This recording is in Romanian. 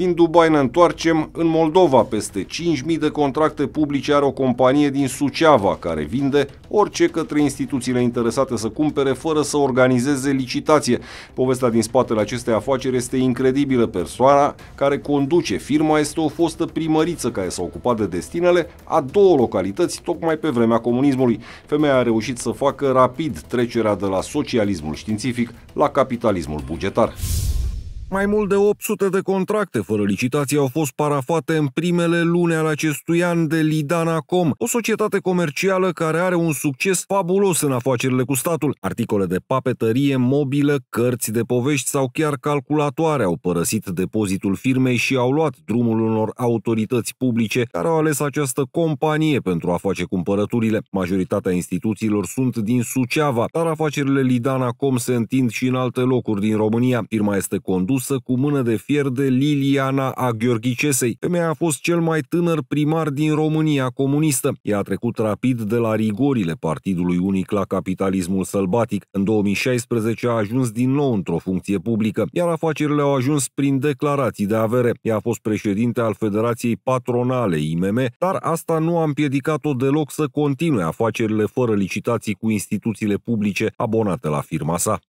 Din Dubai ne întoarcem în Moldova. Peste 5.000 de contracte publice are o companie din Suceava care vinde orice către instituțiile interesate să cumpere fără să organizeze licitație. Povestea din spatele acestei afaceri este incredibilă. Persoana care conduce firma este o fostă primăriță care s-a ocupat de destinele a două localități tocmai pe vremea comunismului. Femeia a reușit să facă rapid trecerea de la socialismul științific la capitalismul bugetar. Mai mult de 800 de contracte fără licitație au fost parafate în primele luni ale acestui an de Lidana Com, o societate comercială care are un succes fabulos în afacerile cu statul. Articole de papetărie, mobilă, cărți de povești sau chiar calculatoare au părăsit depozitul firmei și au luat drumul unor autorități publice care au ales această companie pentru a face cumpărăturile. Majoritatea instituțiilor sunt din Suceava, dar afacerile Lidana Com se întind și în alte locuri din România. Firma este condusă adusă cu mână de fier de Liliana a Gheorghicesei. Femeia a fost cel mai tânăr primar din România comunistă. Ea a trecut rapid de la rigorile Partidului Unic la capitalismul sălbatic. În 2016 a ajuns din nou într-o funcție publică, iar afacerile au ajuns prin declarații de avere. Ea a fost președinte al Federației Patronale IMM, dar asta nu a împiedicat-o deloc să continue afacerile fără licitații cu instituțiile publice abonate la firma sa.